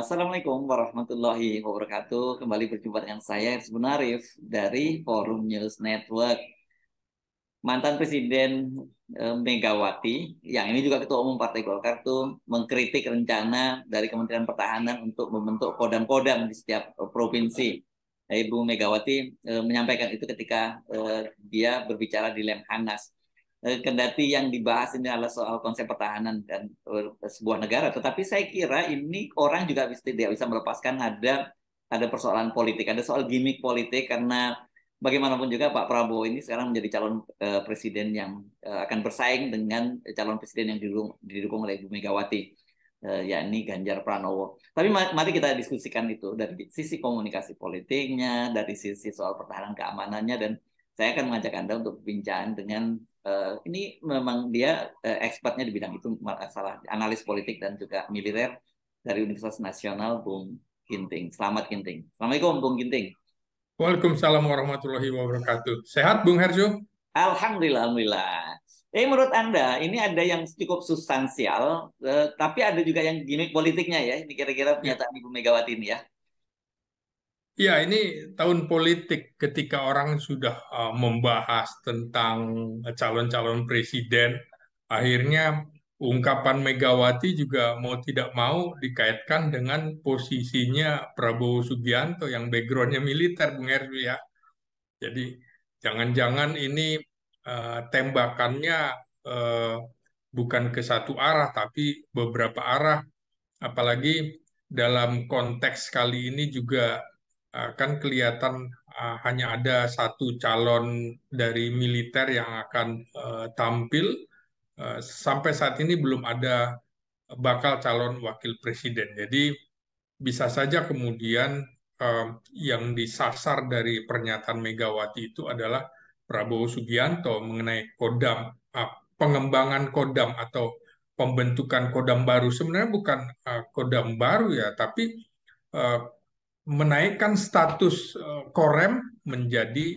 Assalamualaikum warahmatullahi wabarakatuh. Kembali berjumpa dengan saya Irsbun dari Forum News Network. Mantan Presiden e, Megawati, yang ini juga Ketua Umum Partai Golkar tuh mengkritik rencana dari Kementerian Pertahanan untuk membentuk kodam-kodam di setiap e, provinsi. Nah, Ibu Megawati e, menyampaikan itu ketika dia berbicara di Lemhanas. Eh, kendati yang dibahas ini adalah soal konsep pertahanan dan eh, sebuah negara, tetapi saya kira ini orang juga tidak bisa melepaskan ada ada persoalan politik, ada soal gimmick politik karena bagaimanapun juga Pak Prabowo ini sekarang menjadi calon uh, presiden yang uh, akan bersaing dengan calon presiden yang didukung, didukung oleh Ibu Megawati, uh, yakni Ganjar Pranowo. Tapi mari kita diskusikan itu dari sisi komunikasi politiknya, dari sisi soal pertahanan keamanannya dan saya akan mengajak Anda untuk bincang dengan uh, ini memang dia uh, expertnya di bidang itu salah analis politik dan juga militer dari Universitas Nasional Bung Ginting. Selamat Ginting. Assalamualaikum Bung Ginting. Waalaikumsalam warahmatullahi wabarakatuh. Sehat Bung Herjo? Alhamdulillah, alhamdulillah. Eh menurut Anda ini ada yang cukup substansial, eh, tapi ada juga yang gimmick politiknya ya. Ini kira-kira pernyataan Ibu Megawati ini ya. Ya, ini tahun politik ketika orang sudah uh, membahas tentang calon-calon presiden, akhirnya ungkapan Megawati juga mau tidak mau dikaitkan dengan posisinya Prabowo Subianto yang backgroundnya militer, Bung Erwi. ya. Jadi jangan-jangan ini uh, tembakannya uh, bukan ke satu arah, tapi beberapa arah. Apalagi dalam konteks kali ini juga akan eh, kelihatan eh, hanya ada satu calon dari militer yang akan eh, tampil. Sampai saat ini belum ada bakal calon wakil presiden. Jadi bisa saja kemudian yang disasar dari pernyataan Megawati itu adalah Prabowo Subianto mengenai kodam pengembangan kodam atau pembentukan kodam baru sebenarnya bukan kodam baru ya tapi menaikkan status eh, korem menjadi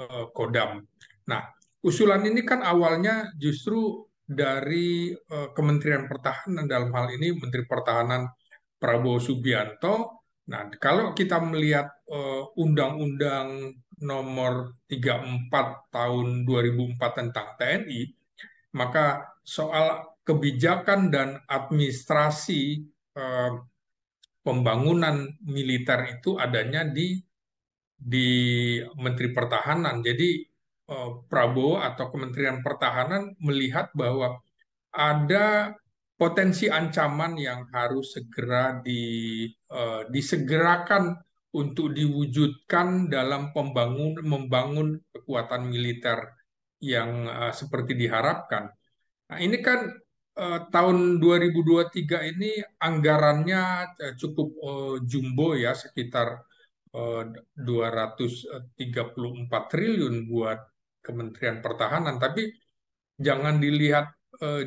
eh, kodam. Nah, usulan ini kan awalnya justru dari eh, Kementerian Pertahanan dalam hal ini Menteri Pertahanan Prabowo Subianto. Nah, kalau kita melihat Undang-Undang Nomor 34 Tahun 2004 tentang TNI, maka soal kebijakan dan administrasi pembangunan militer itu adanya di di Menteri Pertahanan. Jadi eh, Prabowo atau Kementerian Pertahanan melihat bahwa ada potensi ancaman yang harus segera di, eh, disegerakan untuk diwujudkan dalam pembangun membangun kekuatan militer yang eh, seperti diharapkan. Nah, ini kan Eh, tahun 2023 ini anggarannya eh, cukup eh, jumbo ya sekitar 234 triliun buat Kementerian Pertahanan tapi jangan dilihat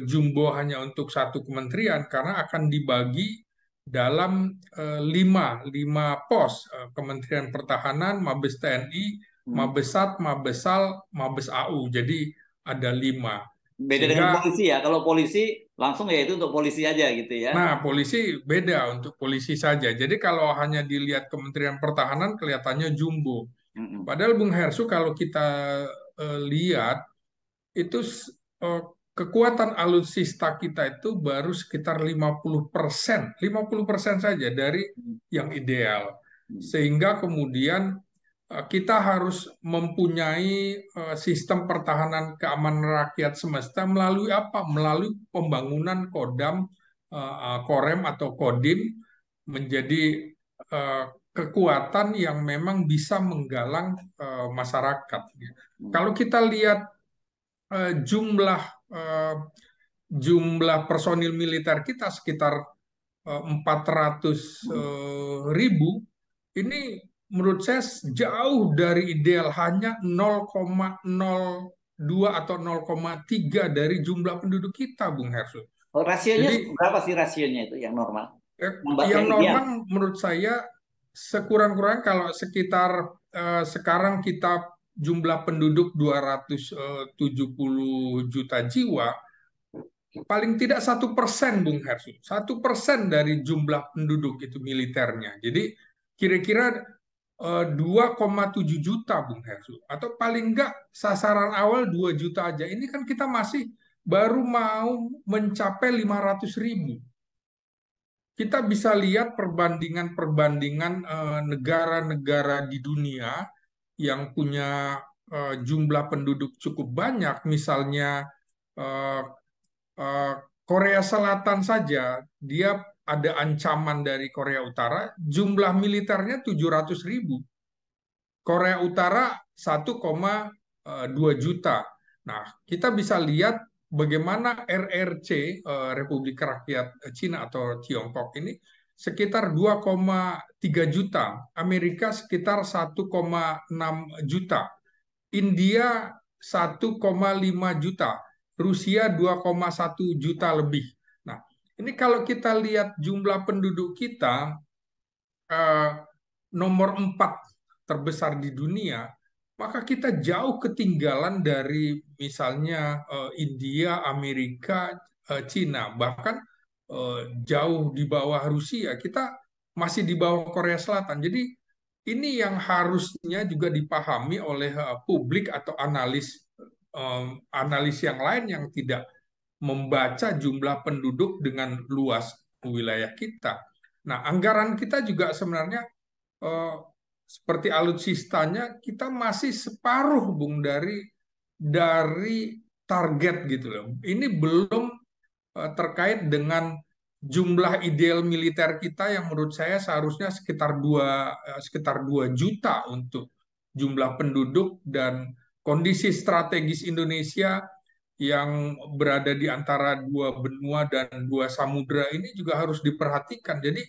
jumbo hanya untuk satu kementerian karena akan dibagi dalam lima, lima pos Kementerian Pertahanan, Mabes TNI, Mabesat, hmm. Mabesal, Mabes AU. Jadi ada lima. Beda Sehingga, dengan polisi ya. Kalau polisi langsung ya itu untuk polisi aja gitu ya. Nah, polisi beda untuk polisi saja. Jadi kalau hanya dilihat Kementerian Pertahanan kelihatannya jumbo. Padahal Bung Hersu kalau kita uh, lihat itu uh, kekuatan alutsista kita itu baru sekitar 50%, 50% saja dari mm. yang ideal. Mm. Sehingga kemudian Eh, kita harus mempunyai eh, sistem pertahanan keamanan rakyat semesta melalui apa? Melalui pembangunan kodam, eh, korem atau kodim menjadi kekuatan yang memang bisa menggalang masyarakat. Ya. Kalau kita lihat jumlah jumlah personil militer kita sekitar 400 ribu, ini menurut saya jauh dari ideal hanya 0,02 atau 0,3 dari jumlah penduduk kita, Bung Hersu. Oh, rasionya Jadi, berapa sih rasionya itu yang normal? Eh, yang normal ideal. menurut saya sekurang-kurang kalau sekitar eh, sekarang kita jumlah penduduk 270 eh, juta jiwa, paling tidak satu persen, Bung Hersu, satu persen dari jumlah penduduk itu militernya. Jadi kira-kira 2,7 eh, juta Bung Hersu atau paling enggak sasaran awal 2 juta aja ini kan kita masih baru mau mencapai 500 ribu kita bisa lihat perbandingan-perbandingan eh, negara-negara di dunia yang punya eh, jumlah penduduk cukup banyak misalnya Korea Selatan saja dia ada ancaman dari Korea Utara, jumlah militernya 700 ribu. Korea Utara 1,2 juta. Nah, kita bisa lihat bagaimana RRC, eh, Republik Rakyat Cina atau Tiongkok ini, sekitar 2,3 juta. Amerika sekitar 1,6 juta. India 1,5 juta. Rusia 2,1 juta lebih. Ini kalau kita lihat jumlah penduduk kita eh, nomor empat terbesar di dunia, maka kita jauh ketinggalan dari misalnya eh, India, Amerika, eh, Cina, bahkan jauh di bawah Rusia. Kita masih di bawah Korea Selatan. Jadi ini yang harusnya juga dipahami oleh publik atau analis analis yang lain yang tidak membaca jumlah penduduk dengan luas wilayah kita. Nah, anggaran kita juga sebenarnya eh, seperti alutsistanya kita masih separuh Bung dari dari target gitu loh. Ini belum eh, terkait dengan jumlah ideal militer kita yang menurut saya seharusnya sekitar eh, sekitar 2 juta untuk jumlah penduduk dan kondisi strategis Indonesia yang berada di antara dua benua dan dua samudera ini juga harus diperhatikan. Jadi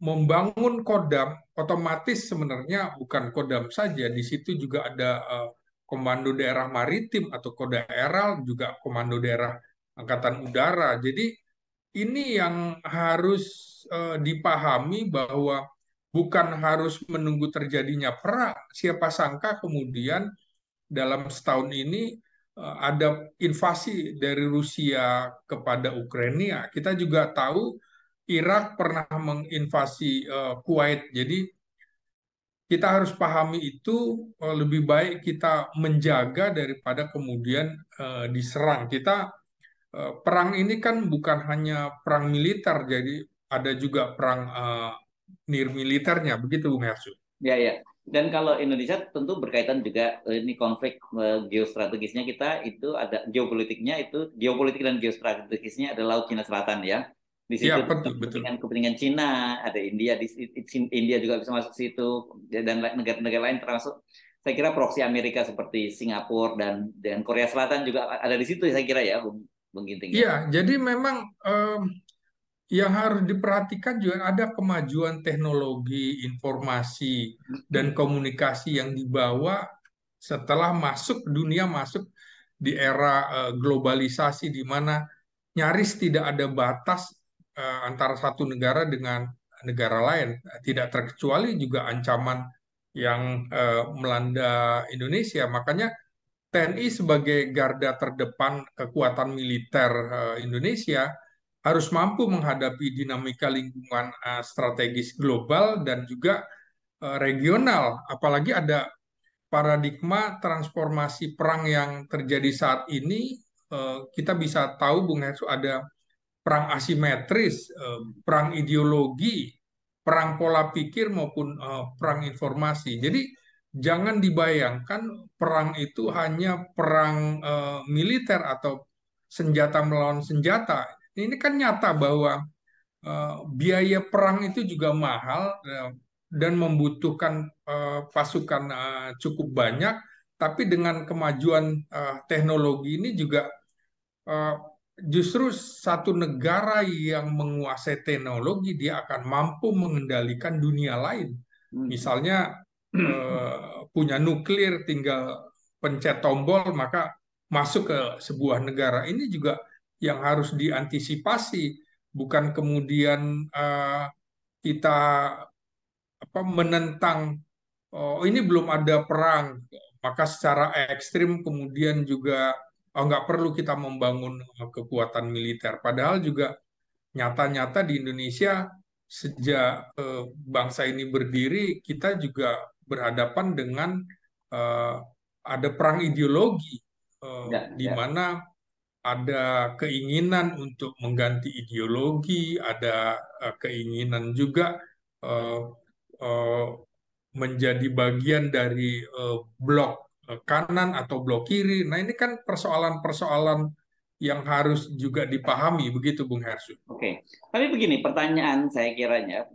membangun kodam otomatis sebenarnya bukan kodam saja, di situ juga ada eh, komando daerah maritim atau koda eral juga komando daerah angkatan udara. Jadi ini yang harus eh, dipahami bahwa bukan harus menunggu terjadinya perang. Siapa sangka kemudian dalam setahun ini Eh, ada invasi dari Rusia kepada Ukraina. Kita juga tahu Irak pernah menginvasi eh, Kuwait. Jadi kita harus pahami itu eh, lebih baik kita menjaga daripada kemudian diserang. Kita perang ini kan bukan hanya perang militer, jadi ada juga perang uh, nir begitu Bung Hersu. Ya, ya. Dan kalau Indonesia tentu berkaitan juga eh, ini konflik eh, geostrategisnya kita itu ada geopolitiknya itu geopolitik dan geostrategisnya ada Laut Cina Selatan ya. Di iya, situ ya, betul, kepentingan, betul. kepentingan Cina, ada India, di, India juga bisa masuk situ dan negara-negara lain termasuk saya kira proksi Amerika seperti Singapura dan dan Korea Selatan juga ada di situ saya kira ya Bung Bung Ginting. Ya. Iya, jadi memang eh, yang harus diperhatikan juga ada kemajuan teknologi informasi dan komunikasi yang dibawa setelah masuk dunia masuk di era eh, globalisasi di mana nyaris tidak ada batas eh, antara satu negara dengan negara lain tidak terkecuali juga ancaman yang eh, melanda Indonesia makanya TNI sebagai garda terdepan kekuatan militer Indonesia harus mampu menghadapi dinamika lingkungan eh, strategis global dan juga eh, regional. Apalagi ada paradigma transformasi perang yang terjadi saat ini, eh, kita bisa tahu Bung Hersu ada perang asimetris, perang ideologi, perang pola pikir maupun perang informasi. Jadi jangan dibayangkan perang itu hanya perang militer atau senjata melawan senjata ini kan nyata bahwa uh, biaya perang itu juga mahal uh, dan membutuhkan uh, pasukan uh, cukup banyak, tapi dengan kemajuan uh, teknologi ini juga uh, justru satu negara yang menguasai teknologi dia akan mampu mengendalikan dunia lain. Hmm. Misalnya uh, punya nuklir tinggal pencet tombol maka masuk ke sebuah negara ini juga yang harus diantisipasi, bukan kemudian eh, kita menentang oh, ini belum ada perang, maka secara ekstrim kemudian juga oh, nggak perlu kita membangun eh, kekuatan militer. Padahal juga nyata-nyata di Indonesia sejak eh, bangsa ini berdiri kita juga berhadapan dengan ada perang ideologi eh, ya, di ya. mana ada keinginan untuk mengganti ideologi, ada eh, keinginan juga eh, eh, menjadi bagian dari blok kanan atau blok kiri. Nah ini kan persoalan-persoalan yang harus juga dipahami begitu Bung Hersu. Oke, okay. tapi begini pertanyaan saya kiranya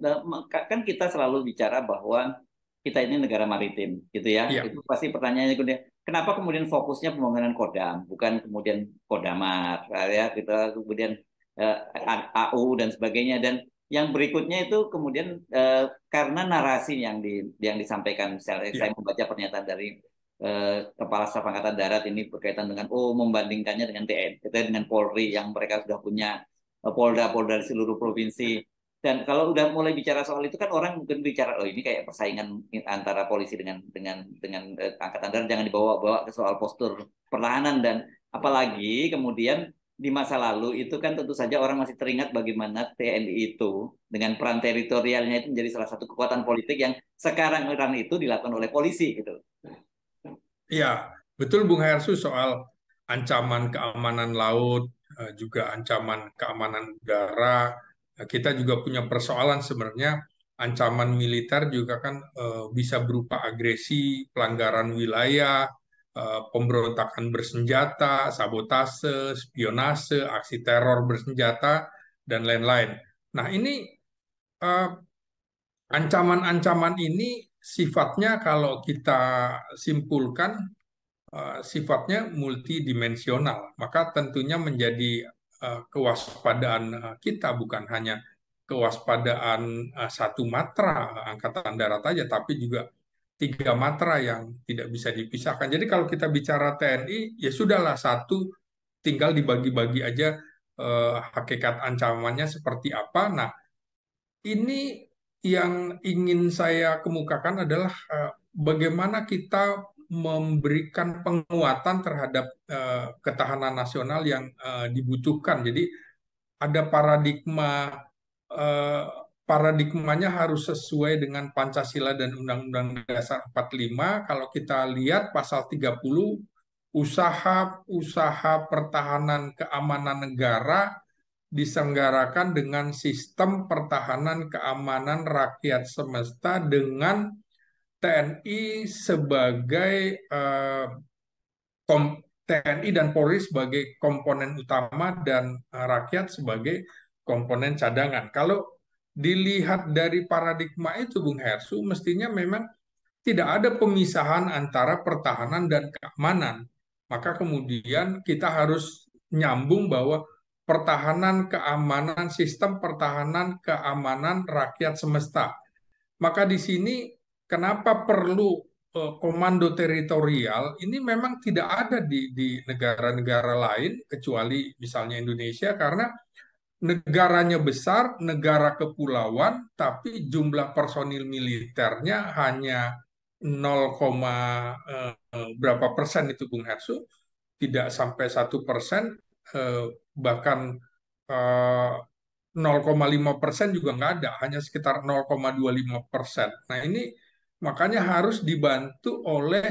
kan kita selalu bicara bahwa kita ini negara maritim gitu ya. Yeah. Itu pasti pertanyaannya kemudian kenapa kemudian fokusnya pembangunan kodam bukan kemudian Kodamar, ya kita gitu, kemudian eh, AU dan sebagainya dan yang berikutnya itu kemudian eh, karena narasi yang di yang disampaikan misalnya eh, ya. saya membaca pernyataan dari eh, kepala staf angkatan darat ini berkaitan dengan oh membandingkannya dengan TNI dengan Polri yang mereka sudah punya eh, Polda-Polda di seluruh provinsi dan kalau udah mulai bicara soal itu kan orang mungkin bicara oh ini kayak persaingan antara polisi dengan dengan dengan eh, angkatan darat jangan dibawa-bawa ke soal postur pertahanan dan apalagi kemudian di masa lalu itu kan tentu saja orang masih teringat bagaimana TNI itu dengan peran teritorialnya itu menjadi salah satu kekuatan politik yang sekarang peran itu dilakukan oleh polisi gitu. Iya, betul Bung Hersu soal ancaman keamanan laut, eh, juga ancaman keamanan udara, Eh, kita juga punya persoalan sebenarnya ancaman militer juga kan eh, bisa berupa agresi, pelanggaran wilayah, eh, pemberontakan bersenjata, sabotase, spionase, aksi teror bersenjata, dan lain-lain. Nah ini ancaman-ancaman uh, ini sifatnya kalau kita simpulkan sifatnya multidimensional, maka tentunya menjadi Eh, kewaspadaan eh, kita bukan hanya kewaspadaan eh, satu matra angkatan darat aja tapi juga tiga matra yang tidak bisa dipisahkan. Jadi kalau kita bicara TNI ya sudahlah satu tinggal dibagi-bagi aja eh, hakikat ancamannya seperti apa. Nah, ini yang ingin saya kemukakan adalah eh, bagaimana kita memberikan penguatan terhadap uh, ketahanan nasional yang uh, dibutuhkan. Jadi ada paradigma uh, paradigmanya harus sesuai dengan Pancasila dan Undang-Undang Dasar 45. Kalau kita lihat pasal 30 usaha usaha pertahanan keamanan negara diselenggarakan dengan sistem pertahanan keamanan rakyat semesta dengan TNI sebagai eh, TNI dan Polri sebagai komponen utama dan eh, rakyat sebagai komponen cadangan. Kalau dilihat dari paradigma itu, Bung Hersu, mestinya memang tidak ada pemisahan antara pertahanan dan keamanan. Maka kemudian kita harus nyambung bahwa pertahanan, keamanan, sistem pertahanan, keamanan rakyat semesta. Maka di sini kenapa perlu eh, komando teritorial ini memang tidak ada di negara-negara lain kecuali misalnya Indonesia karena negaranya besar, negara kepulauan tapi jumlah personil militernya hanya 0, eh, berapa persen itu Bung Hersu tidak sampai satu persen eh, bahkan 0,5 persen juga nggak ada hanya sekitar 0,25 persen. Nah ini Makanya harus dibantu oleh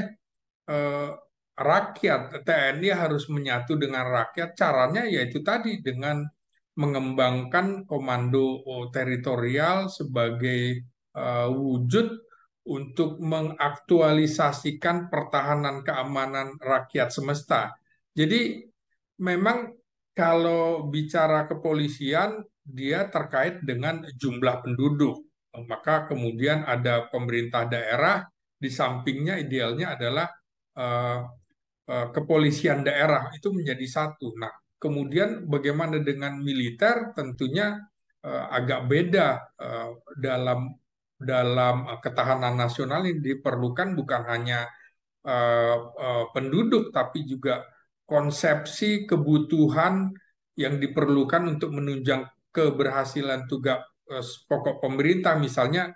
eh, rakyat. TNI harus menyatu dengan rakyat. Caranya yaitu tadi dengan mengembangkan komando oh, teritorial sebagai eh, wujud untuk mengaktualisasikan pertahanan keamanan rakyat semesta. Jadi memang kalau bicara kepolisian dia terkait dengan jumlah penduduk maka kemudian ada pemerintah daerah di sampingnya idealnya adalah eh, eh, kepolisian daerah itu menjadi satu. Nah, kemudian bagaimana dengan militer tentunya eh, agak beda dalam dalam ketahanan nasional ini diperlukan bukan hanya penduduk tapi juga konsepsi kebutuhan yang diperlukan untuk menunjang keberhasilan tugas Eh, pokok pemerintah misalnya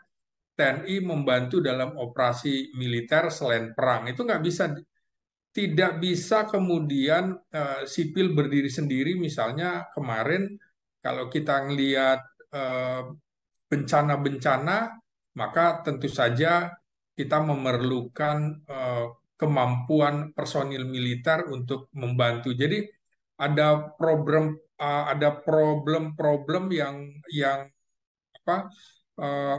TNI membantu dalam operasi militer selain perang itu nggak bisa tidak bisa kemudian uh, sipil berdiri sendiri misalnya kemarin kalau kita ngelihat bencana eh, bencana-bencana maka tentu saja kita memerlukan uh, kemampuan personil militer untuk membantu jadi ada problem uh, ada problem-problem yang yang apa uh,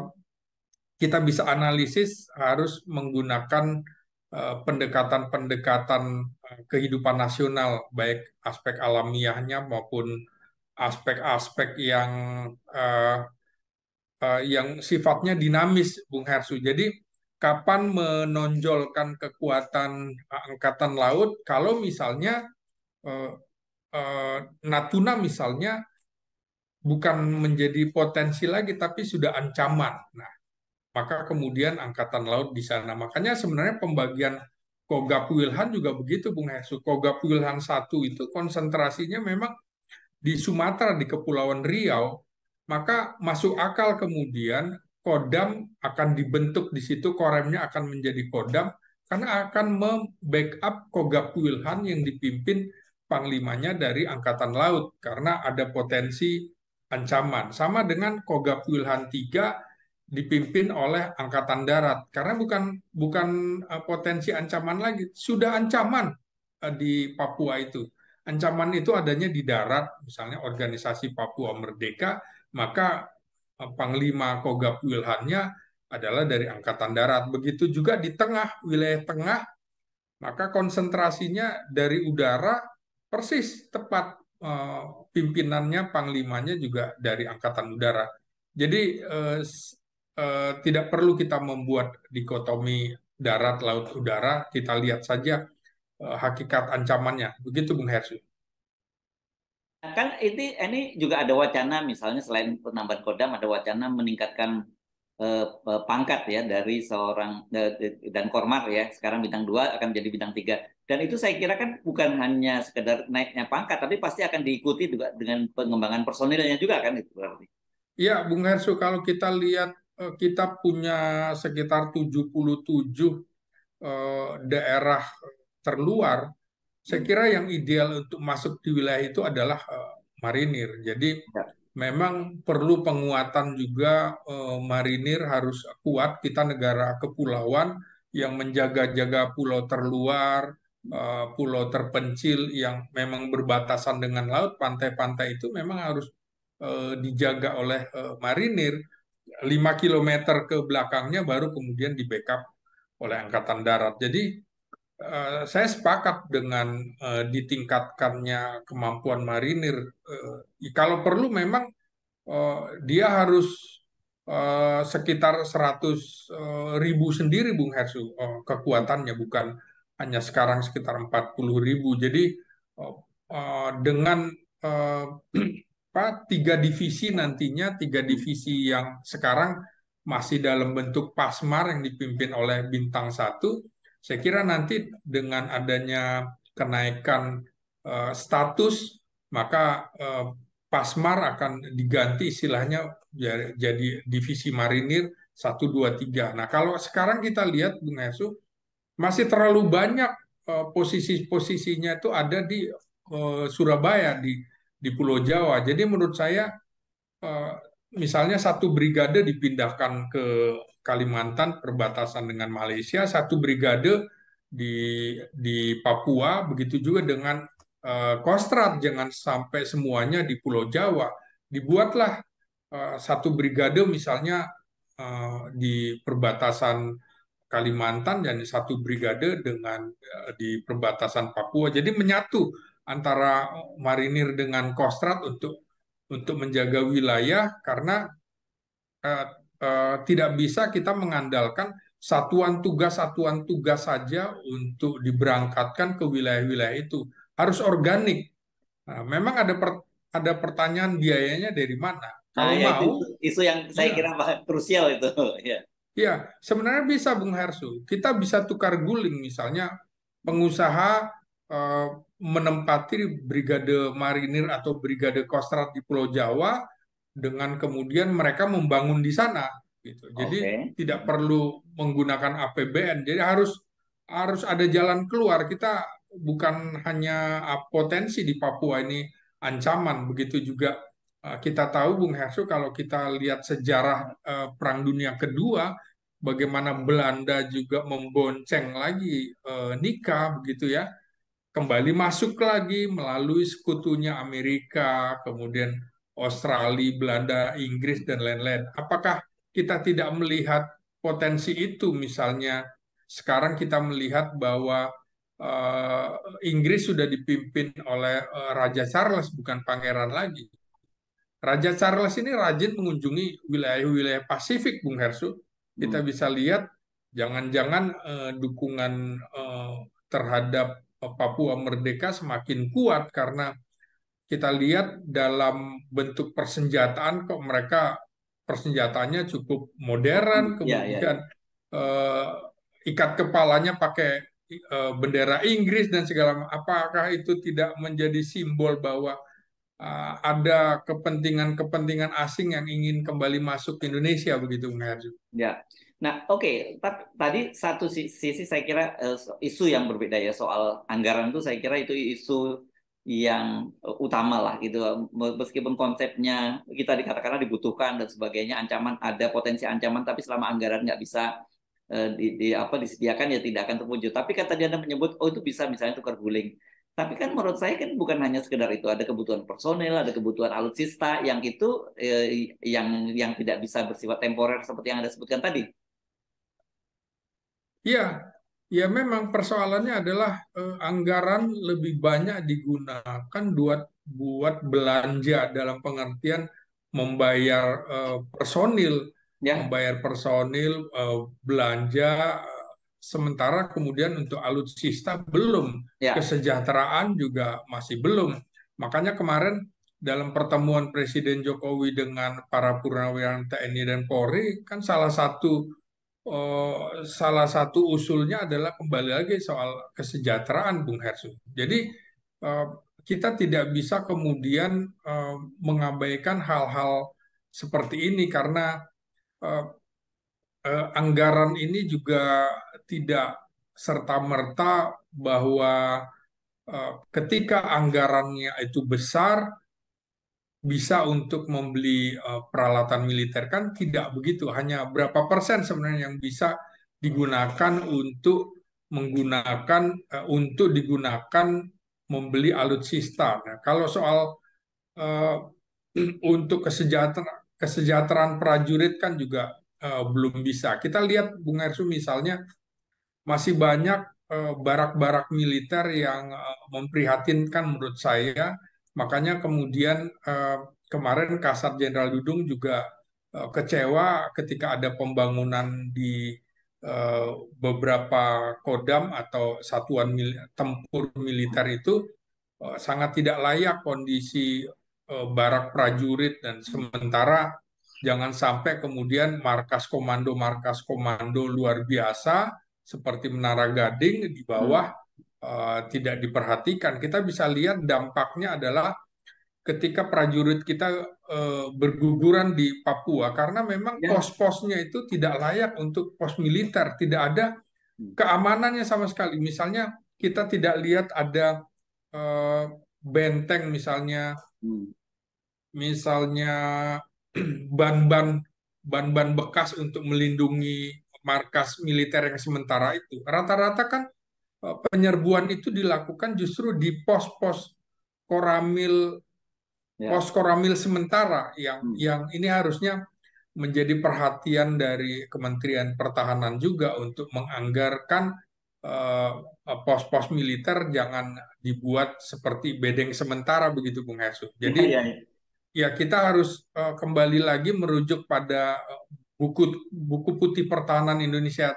kita bisa analisis harus menggunakan eh, pendekatan-pendekatan uh, kehidupan nasional baik aspek alamiahnya maupun aspek-aspek yang uh, uh, yang sifatnya dinamis, Bung Hersu. Jadi kapan menonjolkan kekuatan angkatan laut kalau misalnya uh, uh, Natuna misalnya bukan menjadi potensi lagi tapi sudah ancaman. Nah, maka kemudian angkatan laut di sana. Makanya sebenarnya pembagian Kogapwilhan Wilhan juga begitu Bung Hesu. Kogapwilhan Wilhan 1 itu konsentrasinya memang di Sumatera di Kepulauan Riau, maka masuk akal kemudian Kodam akan dibentuk di situ, Koremnya akan menjadi Kodam karena akan membackup Kogapwilhan Wilhan yang dipimpin panglimanya dari angkatan laut karena ada potensi ancaman. Sama dengan Kogab Wilhan 3 dipimpin oleh Angkatan Darat. Karena bukan bukan eh, potensi ancaman lagi, sudah ancaman eh, di Papua itu. Ancaman itu adanya di darat, misalnya organisasi Papua Merdeka, maka eh, Panglima Kogab Wilhannya adalah dari Angkatan Darat. Begitu juga di tengah, wilayah tengah, maka konsentrasinya dari udara persis tepat pimpinannya, panglimanya juga dari Angkatan Udara. Jadi eh, eh, tidak perlu kita membuat dikotomi darat, laut, udara. Kita lihat saja eh, hakikat ancamannya. Begitu, Bung Hersu. Nah, kan ini, ini juga ada wacana, misalnya selain penambahan kodam, ada wacana meningkatkan eh, eh, pangkat ya dari seorang eh, dan kormar ya sekarang bintang dua akan jadi bintang tiga dan itu saya kira kan bukan hanya sekedar naiknya pangkat, tapi pasti akan diikuti juga dengan pengembangan personilnya juga kan itu berarti. Iya, Bung Hersu, kalau kita lihat eh, kita punya sekitar 77 eh, daerah terluar, saya hmm. kira yang ideal untuk masuk di wilayah itu adalah eh, marinir. Jadi ya. memang perlu penguatan juga marinir harus kuat. Kita negara kepulauan yang menjaga-jaga pulau terluar, Eh, pulau terpencil yang memang berbatasan dengan laut, pantai-pantai itu memang harus eh, dijaga oleh eh, marinir. 5 km ke belakangnya baru kemudian di backup oleh Angkatan Darat. Jadi saya sepakat dengan ditingkatkannya kemampuan marinir. kalau perlu memang dia harus sekitar 100 ribu sendiri Bung Hersu kekuatannya bukan hanya sekarang sekitar 40 ribu. Jadi oh, eh, dengan eh, tiga divisi nantinya tiga divisi yang sekarang masih dalam bentuk pasmar yang dipimpin oleh bintang satu, saya kira nanti dengan adanya kenaikan eh, status maka pasmar akan diganti istilahnya ya, jadi divisi marinir satu dua tiga. Nah kalau sekarang kita lihat Bung Hesu, masih terlalu banyak uh, eh, posisi-posisinya itu ada di uh, Surabaya di di Pulau Jawa. Jadi menurut saya uh, misalnya satu brigade dipindahkan ke Kalimantan perbatasan dengan Malaysia, satu brigade di di Papua, begitu juga dengan uh, Kostrad jangan sampai semuanya di Pulau Jawa. Dibuatlah uh, satu brigade misalnya uh, di perbatasan Kalimantan dan satu brigade dengan eh, di perbatasan Papua. Jadi menyatu antara marinir dengan kostrat untuk untuk menjaga wilayah karena uh, uh, tidak bisa kita mengandalkan satuan tugas-satuan tugas saja untuk diberangkatkan ke wilayah-wilayah itu harus organik. Nah, memang ada per, ada pertanyaan biayanya dari mana? nah, ya, mau itu, isu yang saya ya. kira krusial itu. Ya. Ya, sebenarnya bisa Bung Hersu. Kita bisa tukar guling misalnya pengusaha eh, menempati brigade marinir atau brigade kostrat di Pulau Jawa dengan kemudian mereka membangun di sana gitu. Jadi okay. tidak perlu menggunakan APBN. Jadi harus harus ada jalan keluar. Kita bukan hanya ah, potensi di Papua ini ancaman, begitu juga ah, kita tahu Bung Hersu kalau kita lihat sejarah eh, Perang Dunia Kedua bagaimana Belanda juga membonceng lagi eh, nikah begitu ya kembali masuk lagi melalui sekutunya Amerika kemudian Australia Belanda Inggris dan lain-lain apakah kita tidak melihat potensi itu misalnya sekarang kita melihat bahwa eh, Inggris sudah dipimpin oleh eh, Raja Charles bukan pangeran lagi Raja Charles ini rajin mengunjungi wilayah-wilayah Pasifik Bung Hersu kita hmm. bisa lihat jangan-jangan eh, dukungan eh, terhadap eh, Papua Merdeka semakin kuat karena kita lihat dalam bentuk persenjataan kok mereka persenjatanya cukup modern hmm, ya, ya, ya. kemudian yeah, yeah. Eh, ikat kepalanya pakai eh, bendera Inggris dan segala apakah itu tidak menjadi simbol bahwa Ah, ada kepentingan-kepentingan asing yang ingin kembali masuk ke Indonesia begitu Bung Ya. Nah, oke, okay. tadi satu sisi saya kira eh, isu yang berbeda ya soal anggaran itu saya kira itu isu yang eh, utama lah gitu meskipun konsepnya kita dikatakan dibutuhkan dan sebagainya ancaman ada potensi ancaman tapi selama anggaran nggak bisa eh, di, di apa disediakan ya tidak akan terwujud tapi kan tadi anda menyebut oh itu bisa misalnya tukar guling tapi kan menurut saya kan bukan hanya sekedar itu ada kebutuhan personel, ada kebutuhan alutsista yang itu eh, yang yang tidak bisa bersifat temporer seperti yang Anda sebutkan tadi. Iya, ya memang persoalannya adalah eh, anggaran lebih banyak digunakan buat buat belanja dalam pengertian membayar eh, personil, ya. membayar personil, eh, belanja sementara kemudian untuk alutsista belum, ya. kesejahteraan juga masih belum. Makanya kemarin dalam pertemuan Presiden Jokowi dengan para purnawirawan TNI dan Polri kan salah satu eh, salah satu usulnya adalah kembali lagi soal kesejahteraan Bung Hersu. Jadi eh, kita tidak bisa kemudian eh, mengabaikan hal-hal seperti ini karena anggaran ini juga tidak serta-merta bahwa eh, ketika anggarannya itu besar bisa untuk membeli eh, peralatan militer kan tidak begitu hanya berapa persen sebenarnya yang bisa digunakan untuk menggunakan eh, untuk digunakan membeli alutsista. Nah, kalau soal untuk kesejahteraan kesejahteraan prajurit kan juga uh, belum bisa. Kita lihat Bung Ersu misalnya masih banyak eh, barak-barak uh, militer yang uh, memprihatinkan menurut saya. Makanya kemudian uh, kemarin Kasat Jenderal Dudung juga kecewa ketika ada pembangunan di beberapa kodam atau satuan mil tempur militer itu sangat tidak layak kondisi barak prajurit dan sementara jangan sampai kemudian markas komando markas komando luar biasa seperti Menara Gading di bawah hmm. uh, tidak diperhatikan. Kita bisa lihat dampaknya adalah ketika prajurit kita uh, berguguran di Papua karena memang ya. pos-posnya itu tidak layak untuk pos militer, tidak ada hmm. keamanannya sama sekali. Misalnya kita tidak lihat ada uh, benteng misalnya hmm. misalnya ban-ban ban-ban bekas untuk melindungi markas militer yang sementara itu. Rata-rata kan eh, penyerbuan itu dilakukan justru di pos-pos koramil ya. pos koramil sementara yang hmm. yang ini harusnya menjadi perhatian dari Kementerian Pertahanan juga untuk menganggarkan eh, pos-pos uh, militer jangan dibuat seperti bedeng sementara begitu Bung Hesu. Jadi ya, ya, ya. ya kita harus uh, kembali lagi merujuk pada buku buku putih pertahanan Indonesia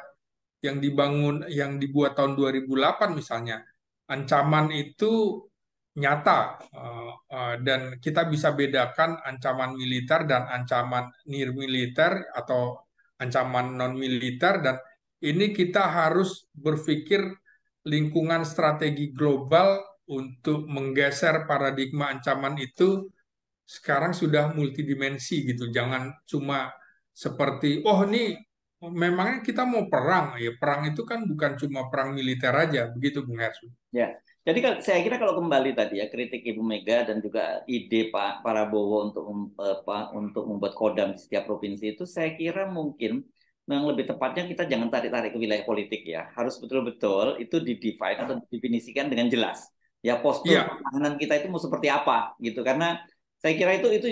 yang dibangun yang dibuat tahun 2008 misalnya ancaman itu nyata eh, eh, dan kita bisa bedakan ancaman militer dan ancaman nir militer atau ancaman non militer dan ini kita harus berpikir lingkungan strategi global untuk menggeser paradigma ancaman itu sekarang sudah multidimensi gitu jangan cuma seperti oh ini memangnya kita mau perang ya perang itu kan bukan cuma perang militer aja begitu Bung Hersu. Ya. Jadi saya kira kalau kembali tadi ya kritik Ibu Mega dan juga ide Pak Prabowo untuk apa, eh, untuk membuat kodam di setiap provinsi itu saya kira mungkin yang lebih tepatnya kita jangan tarik-tarik ke wilayah politik ya. Harus betul-betul itu di define atau didefinisikan dengan jelas. Ya postur ya. pertahanan kita itu mau seperti apa gitu karena saya kira itu itu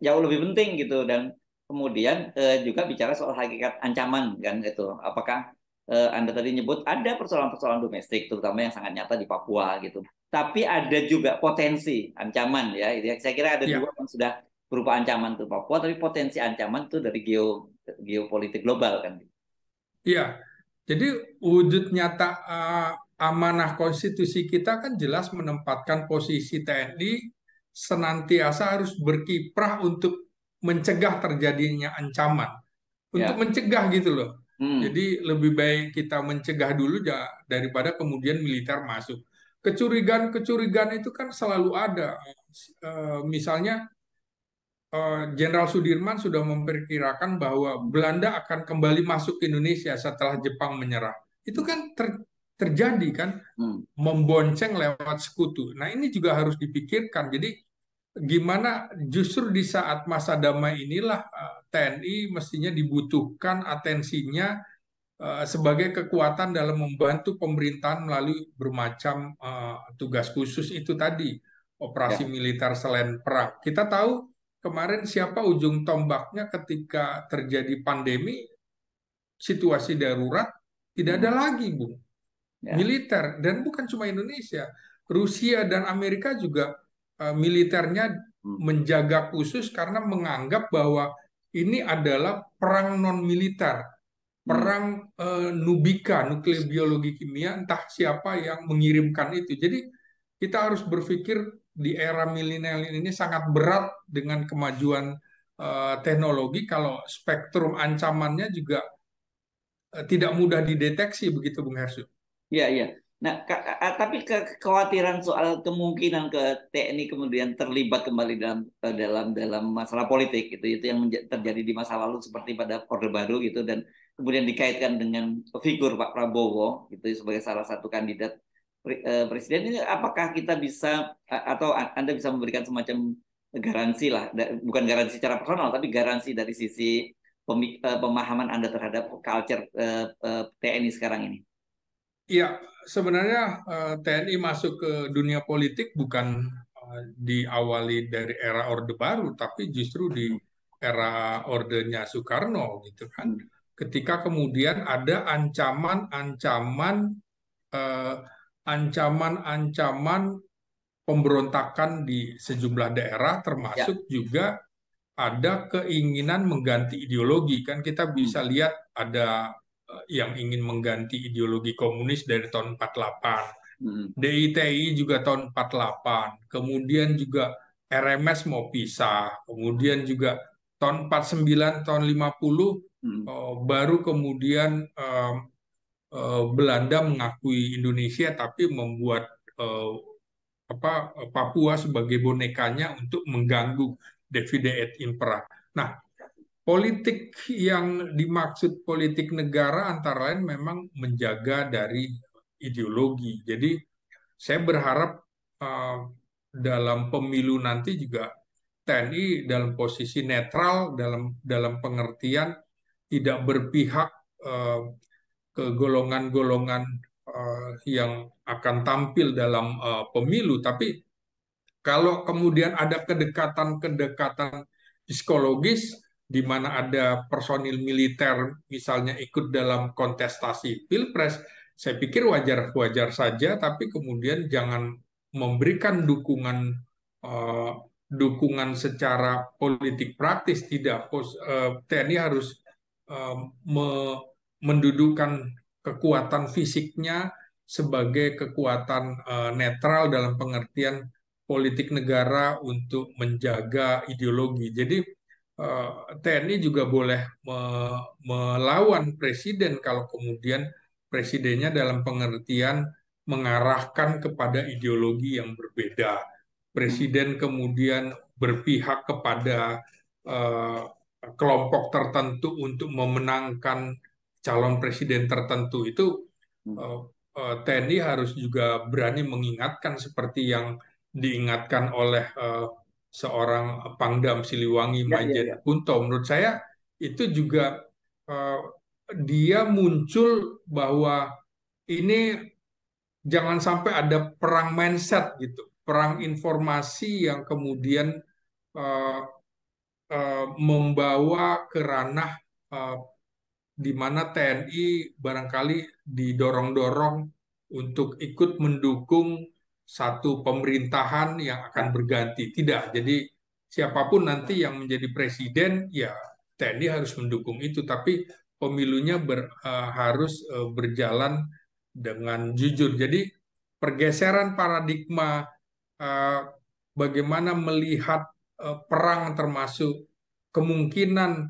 jauh lebih penting gitu dan kemudian eh, juga bicara soal hakikat ancaman kan itu apakah eh, anda tadi nyebut ada persoalan-persoalan domestik terutama yang sangat nyata di Papua gitu tapi ada juga potensi ancaman ya, ya saya kira ada ya. dua yang sudah berupa ancaman tuh Papua tapi potensi ancaman tuh dari geo geopolitik global kan Iya jadi wujud nyata uh, amanah konstitusi kita kan jelas menempatkan posisi TNI senantiasa harus berkiprah untuk mencegah terjadinya ancaman untuk yeah. mencegah gitu loh. Hmm. Jadi lebih baik kita mencegah dulu daripada kemudian militer masuk. Kecurigaan-kecurigaan itu kan selalu ada. Eh, misalnya eh, Jenderal Sudirman sudah memperkirakan bahwa Belanda akan kembali masuk ke Indonesia setelah Jepang menyerah. Itu kan ter, terjadi kan hmm. membonceng lewat sekutu. Nah, ini juga harus dipikirkan. Jadi gimana justru di saat masa damai inilah eh, TNI mestinya dibutuhkan atensinya eh, sebagai kekuatan dalam membantu pemerintahan melalui bermacam eh, tugas khusus itu tadi operasi ya. militer selain perang. Kita tahu kemarin siapa ujung tombaknya ketika terjadi pandemi situasi darurat tidak ada hmm. lagi, Bu. Ya. Militer dan bukan cuma Indonesia, Rusia dan Amerika juga Eh, militernya hmm. menjaga khusus karena menganggap bahwa ini adalah perang non militer, hmm. perang eh, nubika nuklir biologi kimia entah siapa yang mengirimkan itu. Jadi kita harus berpikir di era milenial ini sangat berat dengan kemajuan eh, teknologi kalau spektrum ancamannya juga tidak mudah dideteksi begitu Bung Hersu. Iya, iya. Nah, ah, tapi kekhawatiran soal kemungkinan ke TNI kemudian terlibat kembali dalam eh, dalam dalam masalah politik itu itu yang terjadi di masa lalu seperti pada Orde Baru gitu dan kemudian dikaitkan dengan figur Pak Prabowo gitu sebagai salah satu kandidat eh, presiden ini apakah kita bisa atau Anda bisa memberikan semacam garansi lah bukan garansi secara personal tapi garansi dari sisi eh, pemahaman Anda terhadap culture TNI sekarang ini? Ya, sebenarnya eh, TNI masuk ke dunia politik bukan eh, diawali dari era Orde Baru, tapi justru di era ordenya Soekarno gitu kan. Ketika kemudian ada ancaman-ancaman uh, ancaman-ancaman pemberontakan di sejumlah daerah termasuk ya. juga ada keinginan mengganti ideologi kan kita bisa hmm. lihat ada Eh, yang ingin mengganti ideologi komunis dari tahun 48. Hmm. DITI juga tahun 48. Kemudian juga RMS mau pisah. Kemudian juga tahun 49, tahun 50 hmm. uh, baru kemudian uh, uh, Belanda mengakui Indonesia tapi membuat uh, apa Papua sebagai bonekanya untuk mengganggu Devide et Impera. Nah, Politik yang dimaksud politik negara antara lain memang menjaga dari ideologi. Jadi saya berharap uh, dalam pemilu nanti juga TNI dalam posisi netral dalam dalam pengertian tidak berpihak uh, ke golongan-golongan uh, yang akan tampil dalam uh, pemilu. Tapi kalau kemudian ada kedekatan-kedekatan psikologis, di mana ada personil militer misalnya ikut dalam kontestasi pilpres, saya pikir wajar-wajar saja, tapi kemudian jangan memberikan dukungan eh, dukungan secara politik praktis tidak pos, eh, TNI harus eh, me, mendudukan kekuatan fisiknya sebagai kekuatan eh, netral dalam pengertian politik negara untuk menjaga ideologi. Jadi Eh, TNI juga boleh me melawan presiden kalau kemudian presidennya dalam pengertian mengarahkan kepada ideologi yang berbeda. Presiden hmm. kemudian berpihak kepada uh, kelompok tertentu untuk memenangkan calon presiden tertentu itu uh, hmm. eh, uh, TNI harus juga berani mengingatkan seperti yang diingatkan oleh uh, seorang Pangdam Siliwangi ya, Majen ya, ya. Kunto menurut saya itu juga uh, dia muncul bahwa ini jangan sampai ada perang mindset gitu perang informasi yang kemudian uh, uh, membawa ke ranah uh, di mana TNI barangkali didorong-dorong untuk ikut mendukung satu pemerintahan yang akan berganti. Tidak. Jadi siapapun nanti yang menjadi presiden, ya TNI harus mendukung itu. Tapi pemilunya ber, uh, harus uh, berjalan dengan jujur. Jadi pergeseran paradigma uh, bagaimana melihat uh, perang termasuk kemungkinan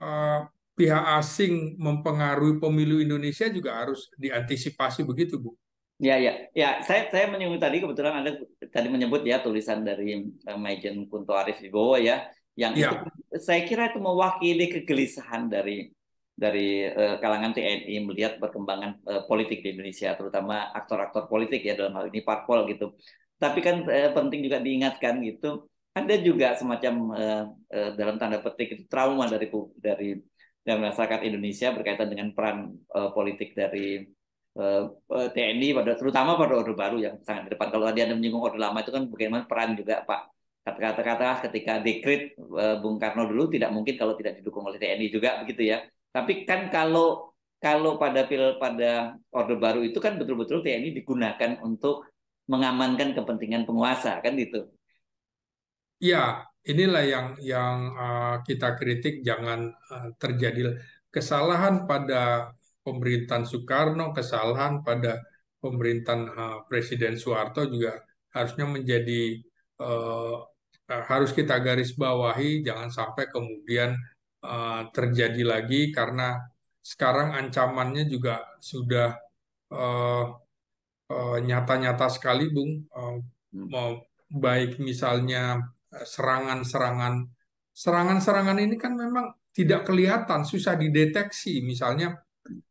uh, pihak asing mempengaruhi pemilu Indonesia juga harus diantisipasi begitu, Bu. Ya, ya, ya. Saya saya menyinggung tadi kebetulan Anda tadi menyebut ya tulisan dari eh, Majen Kunto Arif Wibowo ya, yang ya. itu saya kira itu mewakili kegelisahan dari dari uh, kalangan TNI melihat perkembangan uh, politik di Indonesia, terutama aktor-aktor politik ya dalam hal ini parpol gitu. Tapi kan uh, penting juga diingatkan gitu, ada juga semacam uh, uh, dalam tanda petik itu trauma dari dari dan masyarakat Indonesia berkaitan dengan peran uh, politik dari Eh, eh, TNI pada terutama pada Orde Baru yang sangat depan. Kalau tadi Anda menyinggung Orde Lama itu kan bagaimana peran juga Pak kata-kata ketika dekrit eh, Bung Karno dulu tidak mungkin kalau tidak didukung oleh TNI juga begitu ya. Tapi kan kalau kalau pada pil pada Orde Baru itu kan betul-betul TNI digunakan untuk mengamankan kepentingan penguasa kan gitu. Ya, inilah yang yang kita kritik jangan terjadi kesalahan pada pemerintahan Soekarno, kesalahan pada pemerintahan uh, Presiden Soeharto juga harusnya menjadi uh, harus kita garis bawahi jangan sampai kemudian uh, terjadi lagi karena sekarang ancamannya juga sudah nyata-nyata uh, uh, sekali Bung uh, mau baik misalnya serangan-serangan serangan-serangan ini kan memang tidak kelihatan susah dideteksi misalnya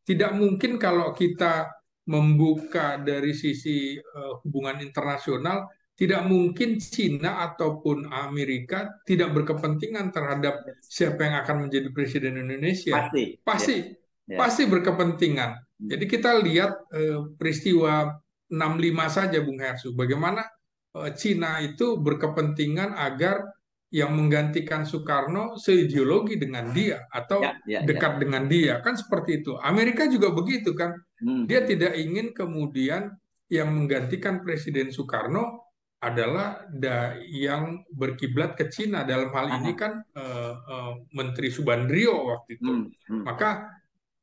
tidak mungkin kalau kita membuka dari sisi uh, hubungan internasional, tidak mungkin Cina ataupun Amerika tidak berkepentingan terhadap siapa yang akan menjadi presiden Indonesia. Pasti, pasti, ya. ya. pasti berkepentingan. Jadi kita lihat uh, peristiwa 65 saja, Bung Hersu, bagaimana uh, Cina itu berkepentingan agar yang menggantikan Soekarno seideologi dengan dia atau ya, ya, dekat ya. dengan dia kan seperti itu. Amerika juga begitu kan. Hmm. Dia tidak ingin kemudian yang menggantikan Presiden Soekarno adalah da yang berkiblat ke Cina dalam hal ini kan uh, uh, Menteri Subandrio waktu itu. Hmm. Hmm. Maka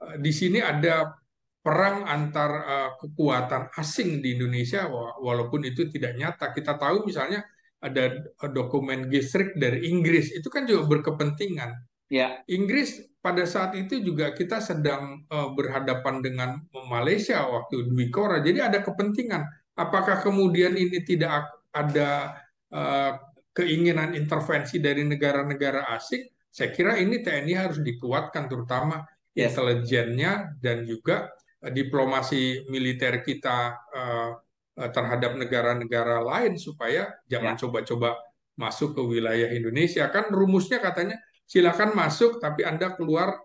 uh, di sini ada perang antar uh, kekuatan asing di Indonesia walaupun itu tidak nyata. Kita tahu misalnya ada eh, dokumen gistrik dari Inggris itu kan juga berkepentingan. Ya. Inggris pada saat itu juga kita sedang uh, berhadapan dengan Malaysia waktu Dwi Kora. Jadi ada kepentingan. Apakah kemudian ini tidak ada uh, keinginan intervensi dari negara-negara asing? Saya kira ini TNI harus dikuatkan terutama yes. intelijennya dan juga diplomasi militer kita uh, Eh, terhadap negara-negara lain supaya jangan ya. coba-coba ya. masuk ke wilayah Indonesia kan rumusnya katanya silakan masuk tapi anda keluar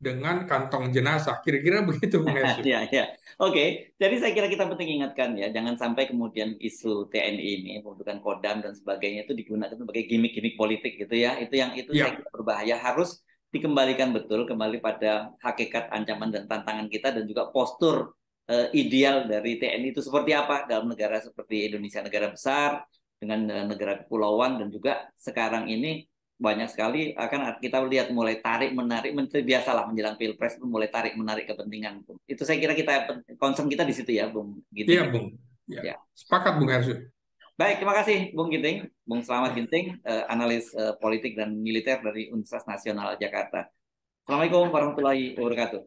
dengan kantong jenazah. Kira-kira begitu, Bung ya, ya. Oke, okay. jadi saya kira kita penting ingatkan ya, jangan sampai kemudian isu TNI ini, pembentukan Kodam dan sebagainya itu digunakan sebagai gimmick-gimmick politik gitu ya. Itu yang itu ya. saya berbahaya. Harus dikembalikan betul kembali pada hakikat ancaman dan tantangan kita dan juga postur uh, ideal dari TNI itu seperti apa dalam negara seperti Indonesia negara besar dengan eh, negara kepulauan dan juga sekarang ini banyak sekali akan kita lihat mulai tarik menarik biasalah menjelang pilpres mulai tarik menarik kepentingan itu saya kira kita concern kita di situ ya bung gitu ya bung ya. ya. sepakat bung Hersu baik terima kasih bung Ginting bung Selamat Ginting uh, analis uh, politik dan militer dari Universitas Nasional Jakarta assalamualaikum warahmatullahi wabarakatuh